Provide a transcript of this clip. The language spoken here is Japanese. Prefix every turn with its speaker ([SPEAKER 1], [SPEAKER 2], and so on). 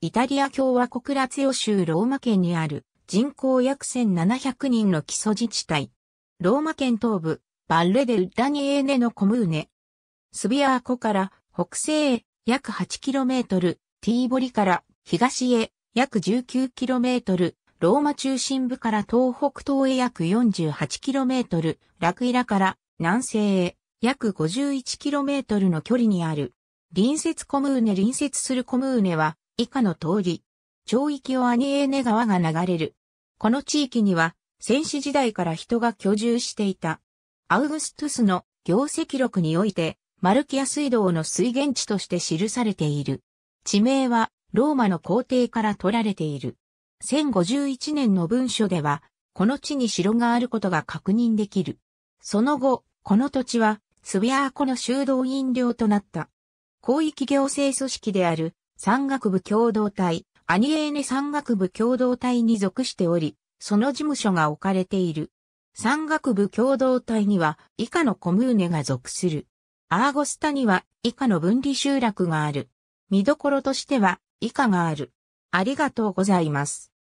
[SPEAKER 1] イタリア共和国ラツヨオ州ローマ県にある人口約1700人の基礎自治体。ローマ県東部、バッレデ・ウダニエーネのコムーネ。スビアー湖から北西へ約 8km、ティーボリから東へ約 19km、ローマ中心部から東北東へ約 48km、ラクイラから南西へ約 51km の距離にある。隣接コムーネ隣接するコムーネは以下の通り、町域をアニエーネ川が流れる。この地域には、戦死時代から人が居住していた。アウグストゥスの業績録において、マルキア水道の水源地として記されている。地名は、ローマの皇帝から取られている。1051年の文書では、この地に城があることが確認できる。その後、この土地は、スビアーコの修道院領となった。広域行政組織である山岳部共同体、アニエーネ山岳部共同体に属しており、その事務所が置かれている。山岳部共同体には以下のコムーネが属する。アーゴスタには以下の分離集落がある。見どころとしては以下がある。ありがとうございます。